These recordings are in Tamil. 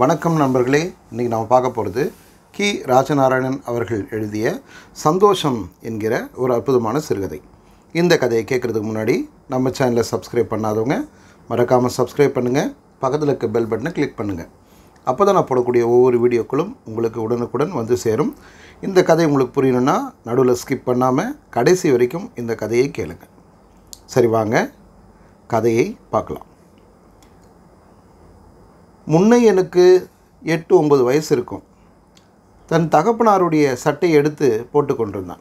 வணக்கம் நண்பர்களே இன்றைக்கி நம்ம பார்க்க போகிறது கி ராஜநாராயணன் அவர்கள் எழுதிய சந்தோஷம் என்கிற ஒரு அற்புதமான சிறுகதை இந்த கதையை கேட்குறதுக்கு முன்னாடி நம்ம சேனலை சப்ஸ்கிரைப் பண்ணாதவங்க மறக்காமல் சப்ஸ்கிரைப் பண்ணுங்கள் பக்கத்தில் இருக்க பெல் பட்டனை கிளிக் பண்ணுங்கள் அப்போ தான் நான் போடக்கூடிய ஒவ்வொரு வீடியோக்களும் உங்களுக்கு உடனுக்குடன் வந்து சேரும் இந்த கதை உங்களுக்கு புரியணும்னா நடுவில் ஸ்கிப் பண்ணாமல் கடைசி வரைக்கும் இந்த கதையை கேளுங்கள் சரி வாங்க கதையை பார்க்கலாம் முன்னை எனக்கு எட்டு ஒம்பது வயசு இருக்கும் தன் தகப்பனாருடைய சட்டையை எடுத்து போட்டு கொண்டிருந்தான்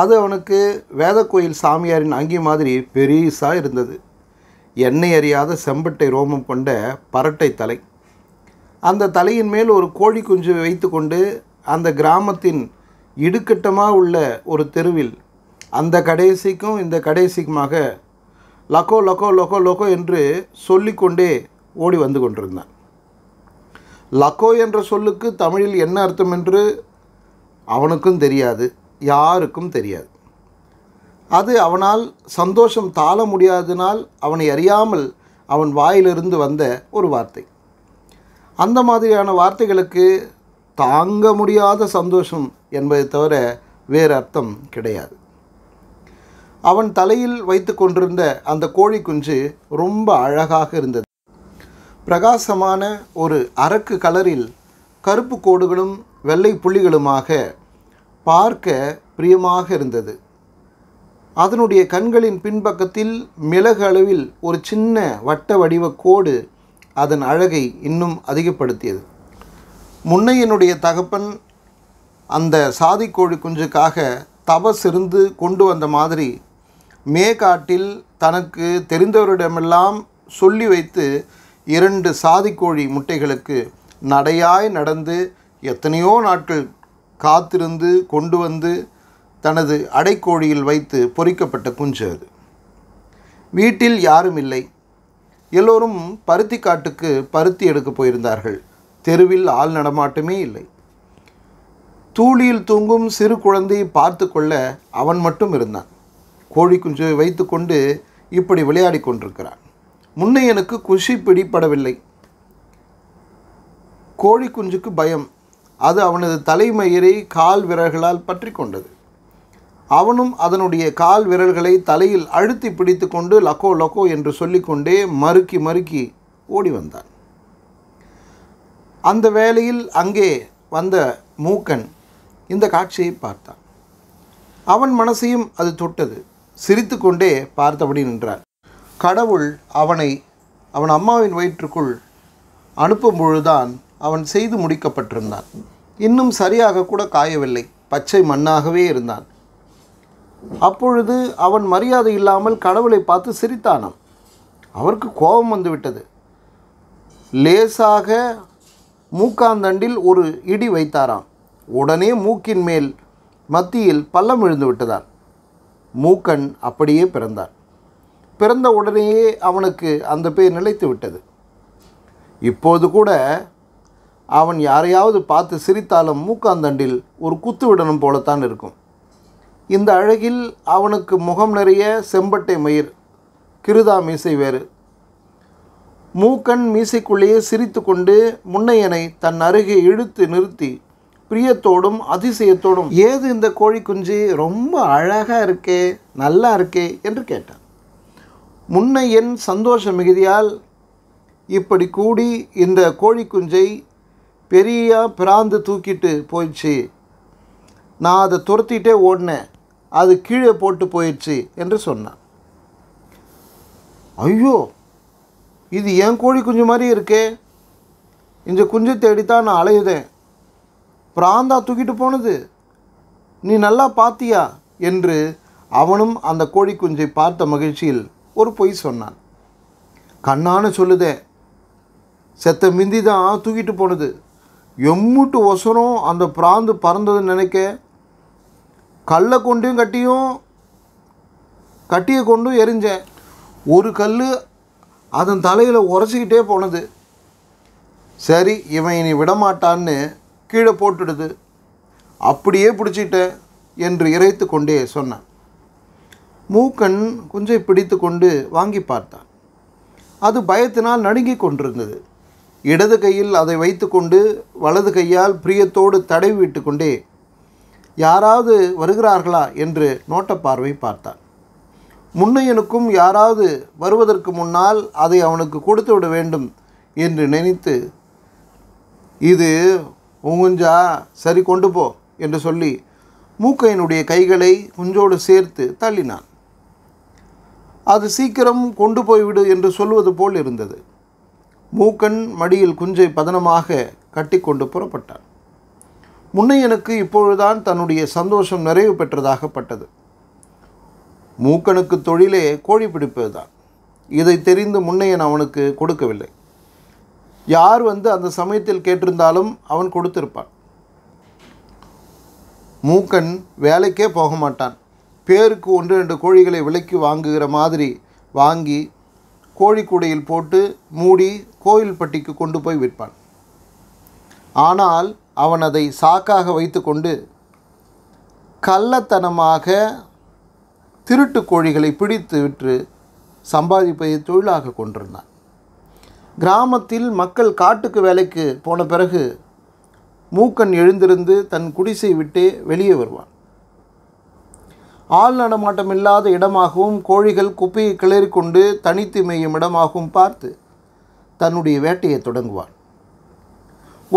அது அவனுக்கு வேத கோயில் சாமியாரின் அங்கி மாதிரி பெரிசாக இருந்தது எண்ணெய் அறியாத செம்பட்டை ரோமம் கொண்ட பரட்டை தலை அந்த தலையின் மேல் ஒரு கோழி குஞ்சு வைத்து கொண்டு அந்த கிராமத்தின் இடுக்கட்டமாக உள்ள ஒரு தெருவில் அந்த கடைசிக்கும் இந்த கடைசிக்குமாக லக்கோ லக்கோ லொக்கோ லொக்கோ என்று சொல்லிக்கொண்டே ஓடி வந்து கொண்டிருந்தான் லக்கோ என்ற சொல்லுக்கு தமிழில் என்ன அர்த்தம் என்று அவனுக்கும் தெரியாது யாருக்கும் தெரியாது அது அவனால் சந்தோஷம் தாழ முடியாததினால் அவனை அறியாமல் அவன் வாயிலிருந்து வந்த ஒரு வார்த்தை அந்த மாதிரியான வார்த்தைகளுக்கு தாங்க முடியாத சந்தோஷம் என்பதை தவிர வேறு அர்த்தம் கிடையாது அவன் தலையில் வைத்து கொண்டிருந்த அந்த கோழி குஞ்சு ரொம்ப அழகாக இருந்தது பிரகாசமான ஒரு அரக்கு கலரில் கருப்பு கோடுகளும் வெள்ளை புள்ளிகளுமாக பார்க்க பிரியமாக இருந்தது அதனுடைய கண்களின் பின்பக்கத்தில் மிளகு அளவில் ஒரு சின்ன வட்ட வடிவ கோடு அதன் அழகை இன்னும் அதிகப்படுத்தியது முன்னையனுடைய தகப்பன் அந்த சாதிக்கோழி குஞ்சுக்காக தபஸ் இருந்து கொண்டு வந்த மாதிரி மேகாட்டில் தனக்கு தெரிந்தவரிடமெல்லாம் சொல்லி வைத்து இரண்டு சாதிக்கோழி முட்டைகளுக்கு நடையாய் நடந்து எத்தனையோ நாட்கள் காத்திருந்து கொண்டு வந்து தனது அடைக்கோழியில் வைத்து பொறிக்கப்பட்ட குஞ்சு அது வீட்டில் யாரும் இல்லை எல்லோரும் பருத்தி காட்டுக்கு பருத்தி எடுக்க போயிருந்தார்கள் தெருவில் ஆள் நடமாட்டமே இல்லை தூளியில் தூங்கும் சிறு குழந்தையை பார்த்து கொள்ள அவன் மட்டும் இருந்தான் கோழி குஞ்சு வைத்து கொண்டு இப்படி விளையாடி கொண்டிருக்கிறான் முன்னையனுக்கு குஷி பிடிபடவில்லை கோழி குஞ்சுக்கு பயம் அது அவனது தலைமயிரை கால் விரல்களால் பற்றி கொண்டது அவனும் அதனுடைய கால் விரல்களை தலையில் அழுத்தி பிடித்து கொண்டு லக்கோ லக்கோ என்று சொல்லிக்கொண்டே மறுக்கி மறுக்கி ஓடி வந்தான் அந்த வேளையில் அங்கே வந்த மூக்கன் இந்த காட்சியை பார்த்தான் அவன் மனசையும் அது தொட்டது சிரித்து கொண்டே பார்த்தபடி நின்றான் கடவுள் அவனை அவன் அம்மாவின் வயிற்றுக்குள் அனுப்பும் பொழுதுதான் அவன் செய்து முடிக்கப்பட்டிருந்தான் இன்னும் சரியாக கூட காயவில்லை பச்சை மண்ணாகவே இருந்தான் அப்பொழுது அவன் மரியாதை இல்லாமல் கடவுளை பார்த்து சிரித்தானாம் அவருக்கு கோபம் வந்துவிட்டது லேசாக மூக்காந்தண்டில் ஒரு இடி வைத்தாராம் உடனே மூக்கின் மேல் மத்தியில் பள்ளம் விழுந்து விட்டதான் மூக்கன் அப்படியே பிறந்தான் பிறந்த உடனேயே அவனுக்கு அந்த பேர் நிலைத்து விட்டது இப்போது கூட அவன் யாரையாவது பார்த்து சிரித்தாலும் மூக்காந்தண்டில் ஒரு குத்து விடணும் போலத்தான் இருக்கும் இந்த அழகில் அவனுக்கு முகம் நிறைய செம்பட்டை மயிர் கிருதா மீசை வேறு மூக்கன் மீசைக்குள்ளேயே சிரித்து கொண்டு முன்னையனை தன் அருகே இழுத்து நிறுத்தி பிரியத்தோடும் அதிசயத்தோடும் ஏது இந்த கோழி குஞ்சு ரொம்ப அழகாக இருக்கே நல்லா இருக்கே என்று கேட்டான் முன்னை என் சந்தோஷ மிகுதியால் இப்படி கூடி இந்த கோழி குஞ்சை பெரியா பிராந்து தூக்கிட்டு போயிடுச்சு நான் அதை துரத்திட்டே ஓடினேன் அது கீழே போட்டு போயிடுச்சு என்று சொன்னான் ஐயோ இது என் கோழி குஞ்சு மாதிரி இருக்கே இந்த குஞ்சு தேடித்தான் நான் அலையுதேன் பிராந்தா தூக்கிட்டு போனது நீ நல்லா பார்த்தியா என்று அவனும் அந்த கோழி குஞ்சை பார்த்த மகிழ்ச்சியில் ஒரு பொய் சொன்னான் கண்ணான்னு சொல்லுதே செத்த மிந்தி தான் தூக்கிட்டு போனது எம்முட்டு ஒசரம் அந்த பிராந்து பறந்ததுன்னு நினைக்க கல்லை கொண்டும் கட்டியும் கட்டியை கொண்டும் எரிஞ்சேன் ஒரு கல் அதன் தலையில் உரைச்சிக்கிட்டே போனது சரி இவன் இனி விடமாட்டான்னு கீழே போட்டுடுது அப்படியே பிடிச்சிட்டேன் என்று இறைத்து கொண்டே சொன்னேன் மூக்கன் குஞ்சை பிடித்து கொண்டு வாங்கி பார்த்தான் அது பயத்தினால் நடுங்கிக் கொண்டிருந்தது இடது கையில் அதை வைத்துக்கொண்டு வலது கையால் பிரியத்தோடு தடவி விட்டு கொண்டே யாராவது வருகிறார்களா என்று நோட்ட பார்வை பார்த்தான் முன்னையனுக்கும் யாராவது வருவதற்கு முன்னால் அதை அவனுக்கு கொடுத்து விட வேண்டும் என்று நினைத்து இது உங்குஞ்சா சரி கொண்டு போ என்று சொல்லி மூக்கையனுடைய கைகளை குஞ்சோடு சேர்த்து தள்ளினான் அது சீக்கிரம் கொண்டு போய்விடு என்று சொல்வது போல் இருந்தது மூக்கன் மடியில் குஞ்சை பதனமாக கட்டிக்கொண்டு புறப்பட்டான் முன்னையனுக்கு இப்பொழுதுதான் தன்னுடைய சந்தோஷம் நிறைவு பெற்றதாகப்பட்டது மூக்கனுக்கு தொழிலே கோழி பிடிப்பதுதான் தான் இதை தெரிந்து முன்னையன் அவனுக்கு கொடுக்கவில்லை யார் வந்து அந்த சமயத்தில் கேட்டிருந்தாலும் அவன் கொடுத்திருப்பான் மூக்கன் வேலைக்கே போக மாட்டான் பேருக்கு ஒன்று ரெண்டு கோழிகளை விலைக்கு வாங்குகிற மாதிரி வாங்கி கோழிக்கூடையில் போட்டு மூடி கோயில்பட்டிக்கு கொண்டு போய் விற்பான் ஆனால் அவன் அதை சாக்காக வைத்துக்கொண்டு கள்ளத்தனமாக திருட்டு கோழிகளை பிடித்து விற்று சம்பாதிப்பதை தொழிலாக கொண்டிருந்தான் கிராமத்தில் மக்கள் காட்டுக்கு வேலைக்கு போன பிறகு மூக்கன் எழுந்திருந்து தன் குடிசை விட்டு வெளியே வருவான் ஆள் நடமாட்டம் இல்லாத இடமாகவும் கோழிகள் குப்பையை கிளறிக்கொண்டு தனித்து மேயும் இடமாகவும் பார்த்து தன்னுடைய வேட்டையை தொடங்குவான்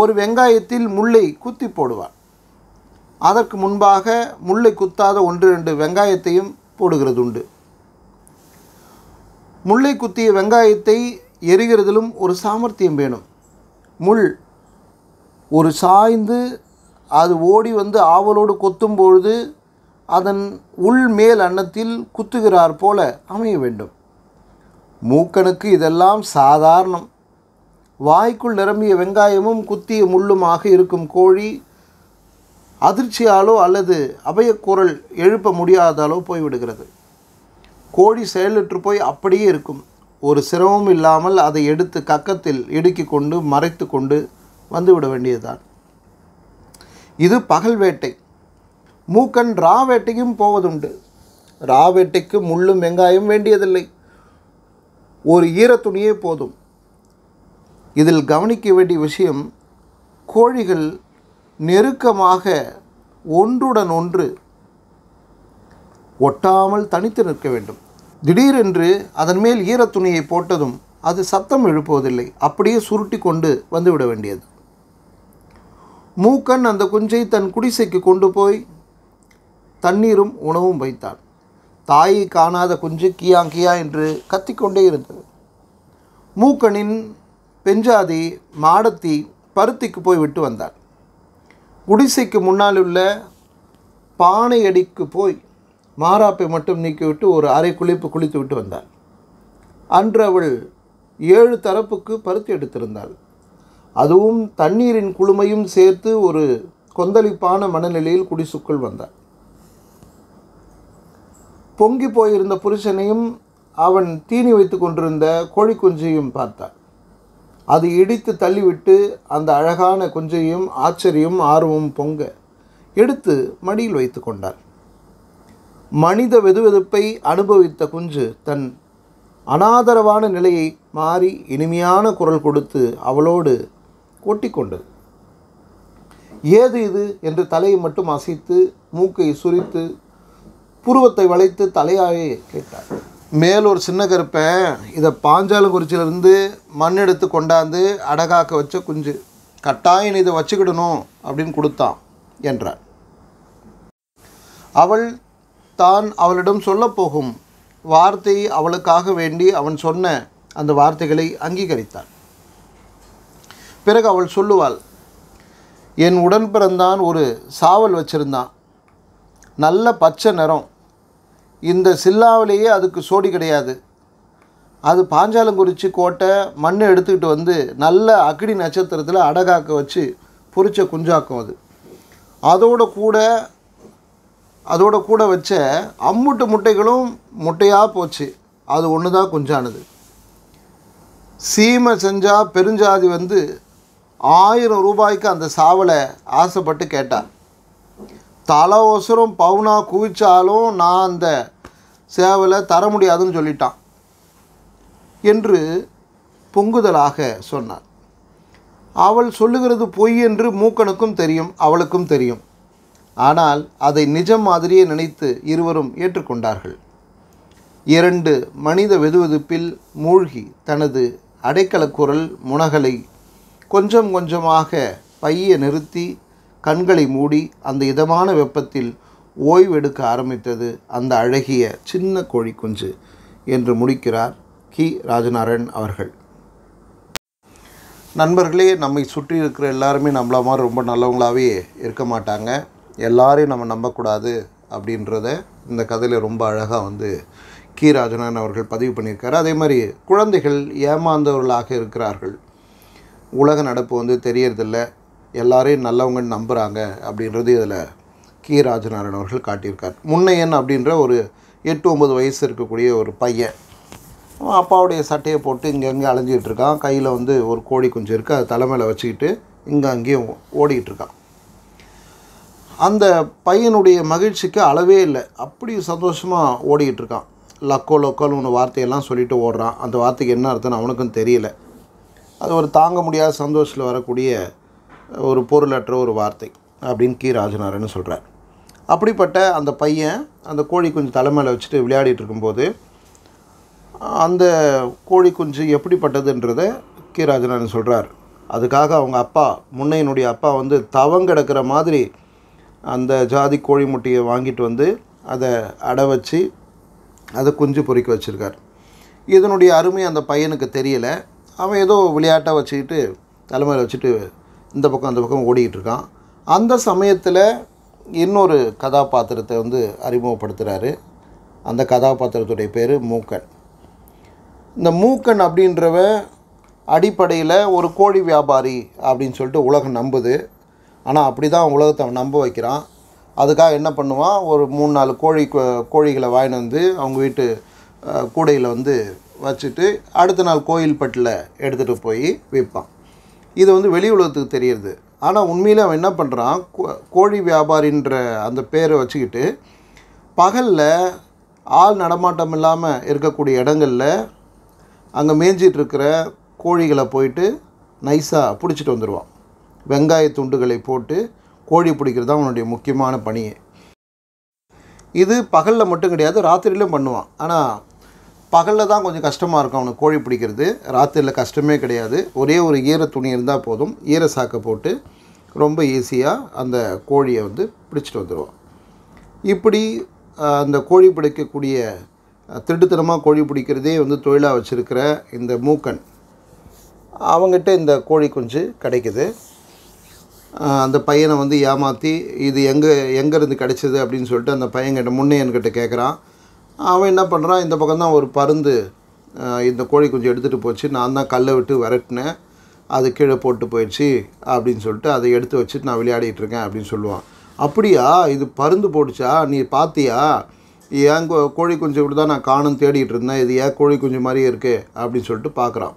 ஒரு வெங்காயத்தில் முல்லை குத்தி போடுவான் அதற்கு முன்பாக முல்லை குத்தாத ஒன்று ரெண்டு வெங்காயத்தையும் போடுகிறது உண்டு முல்லை குத்திய வெங்காயத்தை எரிகிறதிலும் ஒரு சாமர்த்தியம் வேணும் முள் ஒரு சாய்ந்து அது ஓடி வந்து ஆவலோடு கொத்தும் பொழுது அதன் உள்மேல் அன்னத்தில் குத்துகிறார் போல அமைய வேண்டும் மூக்கனுக்கு இதெல்லாம் சாதாரணம் வாய்க்குள் நிரம்பிய வெங்காயமும் குத்திய முள்ளுமாக இருக்கும் கோழி அதிர்ச்சியாலோ அல்லது அபயக்குரல் எழுப்ப முடியாதாலோ போய்விடுகிறது கோழி செயலற்று போய் அப்படியே இருக்கும் ஒரு சிரமம் இல்லாமல் அதை எடுத்து கக்கத்தில் இடுக்கி கொண்டு மறைத்து கொண்டு வந்துவிட வேண்டியதுதான் இது பகல் வேட்டை மூக்கன் ராவேட்டையும் போவதுண்டு ராவேட்டைக்கு முள்ளும் வெங்காயம் வேண்டியதில்லை ஒரு ஈரத்துணியே போதும் இதில் கவனிக்க வேண்டிய விஷயம் கோழிகள் நெருக்கமாக ஒன்றுடன் ஒன்று ஒட்டாமல் தனித்து நிற்க வேண்டும் திடீரென்று அதன் மேல் ஈரத்துணியை போட்டதும் அது சத்தம் எழுப்புவதில்லை அப்படியே சுருட்டி கொண்டு வந்துவிட வேண்டியது மூக்கன் அந்த குஞ்சை தன் குடிசைக்கு கொண்டு போய் தண்ணீரும் உணவும் வைத்தான் தாயை காணாத குஞ்சு கியா கியா என்று கத்திக்கொண்டே இருந்தது மூக்கனின் பெஞ்சாதி மாடத்தி பருத்திக்கு போய் விட்டு வந்தாள் குடிசைக்கு முன்னால் உள்ள பானையடிக்கு போய் மாராப்பை மட்டும் நீக்கிவிட்டு ஒரு அரை குளிப்பு குளித்து விட்டு வந்தாள் அன்று அவள் ஏழு தரப்புக்கு பருத்தி எடுத்திருந்தாள் அதுவும் தண்ணீரின் குழுமையும் சேர்த்து ஒரு கொந்தளிப்பான மனநிலையில் குடிசுக்குள் வந்தாள் பொங்கி போயிருந்த புருஷனையும் அவன் தீனி வைத்து கொண்டிருந்த கோழி குஞ்சையும் பார்த்தாள் அது இடித்து தள்ளிவிட்டு அந்த அழகான குஞ்சையும் ஆச்சரியம் ஆர்வம் பொங்க எடுத்து மடியில் வைத்து கொண்டாள் மனித வெதுவெதுப்பை அனுபவித்த குஞ்சு தன் அனாதரவான நிலையை மாறி இனிமையான குரல் கொடுத்து அவளோடு கொட்டிக்கொண்டது ஏது இது என்று தலையை மட்டும் அசைத்து மூக்கை சுரித்து புருவத்தை வளைத்து தலையாவே கேட்டார் ஒரு சின்ன கருப்பேன் இதை பாஞ்சாலங்குறிச்சியிலேருந்து மண் எடுத்து கொண்டாந்து அடகாக்க வச்ச குஞ்சு கட்டாயம் இதை வச்சுக்கிடணும் அப்படின்னு கொடுத்தான் என்றார் அவள் தான் அவளிடம் சொல்லப்போகும் வார்த்தை அவளுக்காக வேண்டி அவன் சொன்ன அந்த வார்த்தைகளை அங்கீகரித்தான் பிறகு அவள் சொல்லுவாள் என் உடன்பிறந்தான் ஒரு சாவல் வச்சுருந்தான் நல்ல பச்சை நிறம் இந்த சில்லாவிலேயே அதுக்கு சோடி கிடையாது அது பாஞ்சாலங்குறிச்சி கோட்டை மண் எடுத்துக்கிட்டு வந்து நல்ல அக்கடி நட்சத்திரத்தில் அடகாக்க வச்சு பொறிச்ச குஞ்சாக்கும் அது அதோட கூட அதோட கூட வச்ச அம்முட்டு முட்டைகளும் முட்டையாக போச்சு அது ஒன்று தான் குஞ்சானது சீமை செஞ்சால் பெருஞ்சாதி வந்து ஆயிரம் ரூபாய்க்கு அந்த சாவலை ஆசைப்பட்டு கேட்டான் தலை ஒசரம் பவுனாக குவிச்சாலும் நான் அந்த சேவலை தர முடியாதுன்னு சொல்லிட்டான் என்று பொங்குதலாக சொன்னார் அவள் சொல்லுகிறது பொய் என்று மூக்கனுக்கும் தெரியும் அவளுக்கும் தெரியும் ஆனால் அதை நிஜம் மாதிரியே நினைத்து இருவரும் ஏற்றுக்கொண்டார்கள் இரண்டு மனித வெதுவெதுப்பில் மூழ்கி தனது அடைக்கல குரல் முனகலை கொஞ்சம் கொஞ்சமாக பைய நிறுத்தி கண்களை மூடி அந்த இதமான வெப்பத்தில் ஓய்வெடுக்க ஆரம்பித்தது அந்த அழகிய சின்ன கோழி குஞ்சு என்று முடிக்கிறார் கி ராஜநாராயண் அவர்கள் நண்பர்களே நம்மை சுற்றி இருக்கிற எல்லாருமே நம்மள மாதிரி ரொம்ப நல்லவங்களாகவே இருக்க மாட்டாங்க எல்லாரையும் நம்ம நம்பக்கூடாது அப்படின்றத இந்த கதையில் ரொம்ப அழகாக வந்து கி ராஜநாயன் அவர்கள் பதிவு பண்ணியிருக்காரு அதே மாதிரி குழந்தைகள் ஏமாந்தவர்களாக இருக்கிறார்கள் உலக நடப்பு வந்து தெரியறதில்ல எல்லாரையும் நல்லவங்கன்னு நம்புகிறாங்க அப்படின்றது இதில் கே ராஜநாராயணன் அவர்கள் காட்டியிருக்கார் முன்னையன் அப்படின்ற ஒரு எட்டு ஒம்பது வயசு இருக்கக்கூடிய ஒரு பையன் அவன் அப்பாவுடைய சட்டையை போட்டு இங்கங்கே அலைஞ்சிக்கிட்டு இருக்கான் கையில் வந்து ஒரு கோழி கொஞ்சம் இருக்குது அதை தலைமையில் வச்சுக்கிட்டு இங்கே அங்கேயும் ஓடிக்கிட்டுருக்கான் அந்த பையனுடைய மகிழ்ச்சிக்கு அளவே இல்லை அப்படி சந்தோஷமாக ஓடிக்கிட்டு இருக்கான் லக்கோ லக்கோன்னு ஒன்று வார்த்தையெல்லாம் சொல்லிட்டு ஓடுறான் அந்த வார்த்தைக்கு என்ன அர்த்தம்னு அவனுக்கும் தெரியல அது ஒரு தாங்க முடியாத சந்தோஷத்தில் வரக்கூடிய ஒரு பொருளற்ற ஒரு வார்த்தை அப்படின்னு கி ராஜநாராயணன் சொல்கிறார் அப்படிப்பட்ட அந்த பையன் அந்த கோழி குஞ்சு தலைமையில் வச்சுட்டு விளையாடிட்டு இருக்கும்போது அந்த கோழி குஞ்சு எப்படிப்பட்டதுன்றதை கீராஜனன் சொல்கிறார் அதுக்காக அவங்க அப்பா முன்னையினுடைய அப்பா வந்து கிடக்கிற மாதிரி அந்த ஜாதி கோழி முட்டையை வாங்கிட்டு வந்து அதை அடை வச்சு அதை குஞ்சு பொறிக்க வச்சுருக்கார் இதனுடைய அருமை அந்த பையனுக்கு தெரியலை அவன் ஏதோ விளையாட்டாக வச்சுக்கிட்டு தலைமையில் வச்சுட்டு இந்த பக்கம் அந்த பக்கம் ஓடிக்கிட்டு இருக்கான் அந்த சமயத்தில் இன்னொரு கதாபாத்திரத்தை வந்து அறிமுகப்படுத்துகிறாரு அந்த கதாபாத்திரத்துடைய பேர் மூக்கன் இந்த மூக்கன் அப்படின்றவ அடிப்படையில் ஒரு கோழி வியாபாரி அப்படின்னு சொல்லிட்டு உலகம் நம்புது ஆனால் அப்படி தான் உலகத்தை நம்ப வைக்கிறான் அதுக்காக என்ன பண்ணுவான் ஒரு மூணு நாலு கோழி கோழிகளை வாங்கிட்டு வந்து அவங்க வீட்டு கூடையில் வந்து வச்சுட்டு அடுத்த நாள் கோயில் பட்டில் எடுத்துகிட்டு போய் விற்பான் இது வந்து வெளி உலகத்துக்கு தெரியுது ஆனால் உண்மையில் அவன் என்ன பண்ணுறான் கோழி வியாபாரின்ற அந்த பேரை வச்சுக்கிட்டு பகலில் ஆள் நடமாட்டம் இல்லாமல் இருக்கக்கூடிய இடங்களில் அங்கே மேய்ஞ்சிட்டு இருக்கிற கோழிகளை போயிட்டு நைஸாக பிடிச்சிட்டு வந்துடுவான் வெங்காய துண்டுகளை போட்டு கோழி பிடிக்கிறது தான் அவனுடைய முக்கியமான பணியே இது பகலில் மட்டும் கிடையாது ராத்திரியிலும் பண்ணுவான் ஆனால் பகலில் தான் கொஞ்சம் கஷ்டமாக இருக்கும் அவனுக்கு கோழி பிடிக்கிறது ராத்திரியில் கஷ்டமே கிடையாது ஒரே ஒரு ஈர துணி இருந்தால் போதும் ஈர சாக்கை போட்டு ரொம்ப ஈஸியாக அந்த கோழியை வந்து பிடிச்சிட்டு வந்துடுவோம் இப்படி அந்த கோழி பிடிக்கக்கூடிய திருட்டுத்தனமாக கோழி பிடிக்கிறதே வந்து தொழிலாக வச்சுருக்கிற இந்த மூக்கன் அவங்ககிட்ட இந்த கோழி குஞ்சு கிடைக்குது அந்த பையனை வந்து ஏமாற்றி இது எங்கே எங்கேருந்து கிடைச்சிது அப்படின்னு சொல்லிட்டு அந்த பையன்கிட்ட முன்னையன்கிட்ட கேட்குறான் அவன் என்ன பண்ணுறான் இந்த பக்கம் தான் ஒரு பருந்து இந்த கோழி குஞ்சு எடுத்துகிட்டு போச்சு நான் தான் கல்லை விட்டு விரட்டினேன் அது கீழே போட்டு போயிடுச்சு அப்படின்னு சொல்லிட்டு அதை எடுத்து வச்சுட்டு நான் விளையாடிட்டு இருக்கேன் அப்படின்னு சொல்லுவான் அப்படியா இது பருந்து போடுச்சா நீ பார்த்தியா ஏன் கோழி குஞ்சு கூட தான் நான் காணும் தேடிட்டு இருந்தேன் இது ஏன் கோழி குஞ்சு மாதிரியே இருக்குது அப்படின்னு சொல்லிட்டு பார்க்குறான்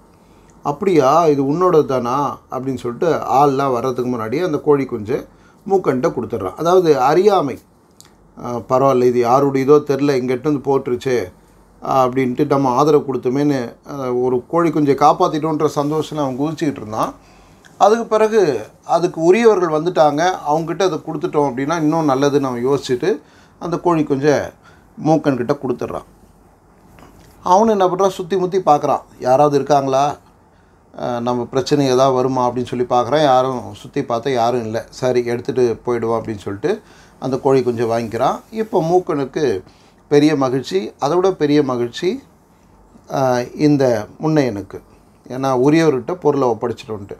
அப்படியா இது உன்னோடது தானா அப்படின்னு சொல்லிட்டு ஆள்லாம் வர்றதுக்கு முன்னாடியே அந்த கோழி குஞ்சு மூக்கன்ட்ட கொடுத்துட்றான் அதாவது அறியாமை பரவாயில்ல இது யாருடையதோ தெரில இங்கிட்ட வந்து போட்டுருச்சு அப்படின்ட்டு நம்ம ஆதரவு கொடுத்தோமேன்னு ஒரு கோழி கொஞ்சம் காப்பாற்றிட்டோன்ற சந்தோஷம் அவன் குதிச்சுக்கிட்டு இருந்தான் அதுக்கு பிறகு அதுக்கு உரியவர்கள் வந்துட்டாங்க அவங்ககிட்ட அதை கொடுத்துட்டோம் அப்படின்னா இன்னும் நல்லதுன்னு அவன் யோசிச்சுட்டு அந்த கோழி கொஞ்சம் மூக்கன்கிட்ட கொடுத்துட்றான் அவனு என்ன பண்ணுறான் சுற்றி முற்றி பார்க்குறான் யாராவது இருக்காங்களா நம்ம பிரச்சனை எதாவது வருமா அப்படின்னு சொல்லி பார்க்குறான் யாரும் சுற்றி பார்த்தா யாரும் இல்லை சரி எடுத்துகிட்டு போயிடுவோம் அப்படின்னு சொல்லிட்டு அந்த கோழி கொஞ்சம் வாங்கிக்கிறான் இப்போ மூக்கனுக்கு பெரிய மகிழ்ச்சி அதை விட பெரிய மகிழ்ச்சி இந்த முன்னையனுக்கு ஏன்னா உரியவர்கிட்ட பொருளை ஒப்படைச்சிட்டு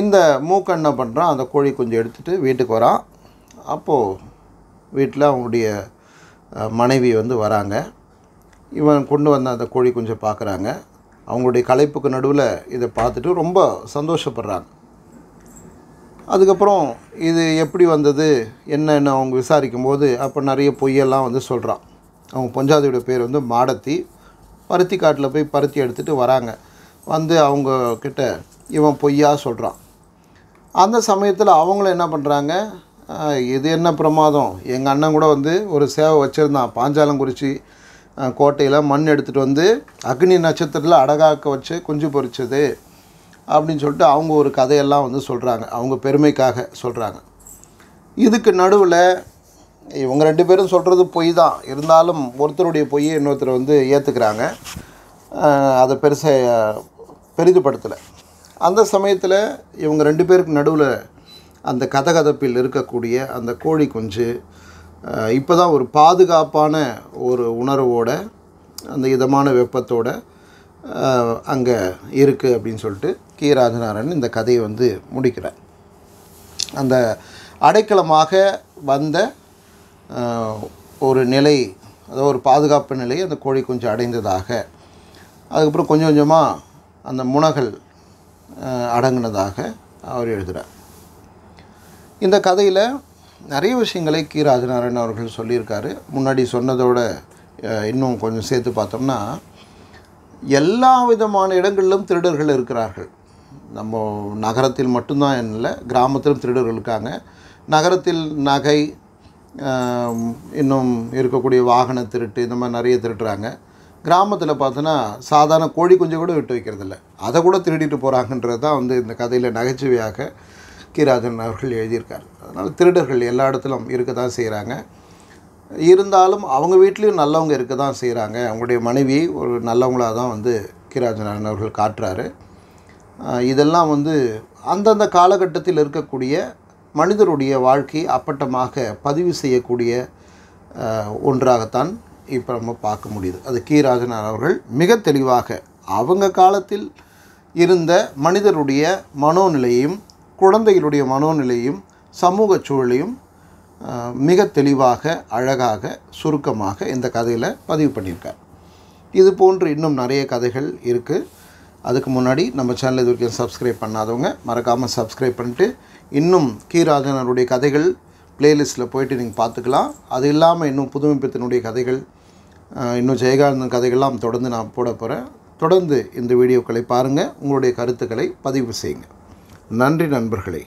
இந்த மூக்க என்ன பண்ணுறான் அந்த கோழி கொஞ்சம் எடுத்துகிட்டு வீட்டுக்கு வரான் அப்போது வீட்டில் அவங்களுடைய மனைவி வந்து வராங்க இவன் கொண்டு வந்த அந்த கோழி கொஞ்சம் பார்க்குறாங்க அவங்களுடைய கலைப்புக்கு நடுவில் இதை பார்த்துட்டு ரொம்ப சந்தோஷப்படுறாங்க அதுக்கப்புறம் இது எப்படி வந்தது என்னென்னு அவங்க விசாரிக்கும் போது அப்போ நிறைய பொய்யெல்லாம் வந்து சொல்கிறான் அவங்க பொஞ்சாதியோட பேர் வந்து மாடத்தி பருத்தி காட்டில் போய் பருத்தி எடுத்துகிட்டு வராங்க வந்து அவங்க கிட்ட இவன் பொய்யா சொல்கிறான் அந்த சமயத்தில் அவங்களும் என்ன பண்ணுறாங்க இது என்ன பிரமாதம் எங்கள் அண்ணன் கூட வந்து ஒரு சேவை வச்சுருந்தான் பாஞ்சாலங்குறிச்சி கோட்டையில் மண் எடுத்துகிட்டு வந்து அக்னி நட்சத்திரத்தில் அடகாக்க வச்சு குஞ்சு பொறிச்சது அப்படின்னு சொல்லிட்டு அவங்க ஒரு கதையெல்லாம் வந்து சொல்கிறாங்க அவங்க பெருமைக்காக சொல்கிறாங்க இதுக்கு நடுவில் இவங்க ரெண்டு பேரும் சொல்கிறது பொய் தான் இருந்தாலும் ஒருத்தருடைய பொய்யை இன்னொருத்தர் வந்து ஏற்றுக்கிறாங்க அதை பெருசாக பெரிதுபடுத்தலை அந்த சமயத்தில் இவங்க ரெண்டு பேருக்கு நடுவில் அந்த கதகதப்பில் இருக்கக்கூடிய அந்த கோழி குஞ்சு இப்போ தான் ஒரு பாதுகாப்பான ஒரு உணர்வோட அந்த இதமான வெப்பத்தோடு அங்கே இருக்குது அப்படின்னு சொல்லிட்டு கே ராஜநாராயணன் இந்த கதையை வந்து முடிக்கிறார் அந்த அடைக்கலமாக வந்த ஒரு நிலை அதாவது ஒரு பாதுகாப்பு நிலை அந்த கோழி கொஞ்சம் அடைந்ததாக அதுக்கப்புறம் கொஞ்சம் கொஞ்சமாக அந்த முனகல் அடங்கினதாக அவர் எழுதுகிறார் இந்த கதையில் நிறைய விஷயங்களை கி ராஜநாராயணன் அவர்கள் சொல்லியிருக்காரு முன்னாடி சொன்னதோட இன்னும் கொஞ்சம் சேர்த்து பார்த்தோம்னா எல்லா விதமான இடங்களிலும் திருடர்கள் இருக்கிறார்கள் நம்ம நகரத்தில் மட்டும்தான் இல்லை கிராமத்திலும் திருடர்கள் இருக்காங்க நகரத்தில் நகை இன்னும் இருக்கக்கூடிய வாகன திருட்டு இந்த மாதிரி நிறைய திருட்டுறாங்க கிராமத்தில் பார்த்தோன்னா சாதாரண கோழி குஞ்சு கூட விட்டு வைக்கிறதில்ல அதை கூட திருடிட்டு போகிறாங்கன்றது தான் வந்து இந்த கதையில் நகைச்சுவையாக கீராஜன் அவர்கள் எழுதியிருக்கார் அதனால் திருடர்கள் எல்லா இடத்துலும் இருக்க தான் செய்கிறாங்க இருந்தாலும் அவங்க வீட்லேயும் நல்லவங்க இருக்க தான் செய்கிறாங்க அவங்களுடைய மனைவி ஒரு நல்லவங்களாக தான் வந்து கிராஜன் அவர்கள் காட்டுறாரு இதெல்லாம் வந்து அந்தந்த காலகட்டத்தில் இருக்கக்கூடிய மனிதருடைய வாழ்க்கை அப்பட்டமாக பதிவு செய்யக்கூடிய ஒன்றாகத்தான் இப்போ நம்ம பார்க்க முடியுது அது கி அவர்கள் மிக தெளிவாக அவங்க காலத்தில் இருந்த மனிதருடைய மனோநிலையும் குழந்தைகளுடைய மனோநிலையும் சமூக சூழலையும் மிக தெளிவாக அழகாக சுருக்கமாக இந்த கதையில் பதிவு பண்ணியிருக்கார் இது போன்று இன்னும் நிறைய கதைகள் இருக்குது அதுக்கு முன்னாடி நம்ம சேனல் இது வரைக்கும் சப்ஸ்கிரைப் பண்ணாதவங்க மறக்காமல் சப்ஸ்கிரைப் பண்ணிட்டு இன்னும் கீராஜனருடைய கதைகள் பிளேலிஸ்ட்டில் போயிட்டு நீங்கள் பார்த்துக்கலாம் அது இல்லாமல் இன்னும் புதுமைப்பித்தனுடைய கதைகள் இன்னும் ஜெயகாந்தன் கதைகள்லாம் தொடர்ந்து நான் போட போகிறேன் தொடர்ந்து இந்த வீடியோக்களை பாருங்கள் உங்களுடைய கருத்துக்களை பதிவு செய்யுங்க நன்றி நண்பர்களே